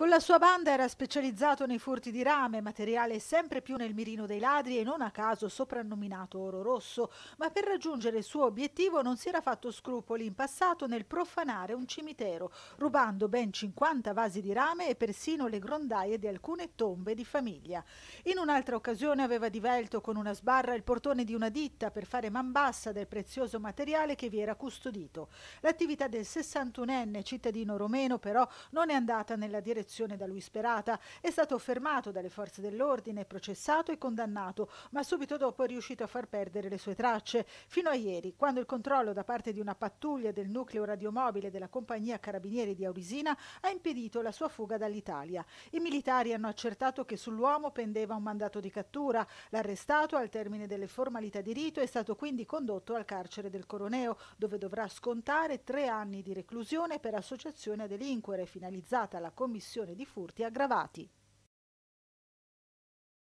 Con la sua banda era specializzato nei furti di rame, materiale sempre più nel mirino dei ladri e non a caso soprannominato Oro Rosso, ma per raggiungere il suo obiettivo non si era fatto scrupoli in passato nel profanare un cimitero, rubando ben 50 vasi di rame e persino le grondaie di alcune tombe di famiglia. In un'altra occasione aveva divelto con una sbarra il portone di una ditta per fare man bassa del prezioso materiale che vi era custodito. L'attività del 61enne cittadino romeno però non è andata nella direzione soluzione da lui sperata, è stato fermato dalle forze dell'ordine, processato e condannato, ma subito dopo è riuscito a far perdere le sue tracce, fino a ieri, quando il controllo da parte di una pattuglia del nucleo radiomobile della compagnia Carabinieri di Aurisina ha impedito la sua fuga dall'Italia. I militari hanno accertato che sull'uomo pendeva un mandato di cattura, l'arrestato al termine delle formalità di rito è stato quindi condotto al carcere del Coroneo, dove dovrà scontare tre anni di reclusione per associazione a delinquere finalizzata alla commissione commissione di furti aggravati.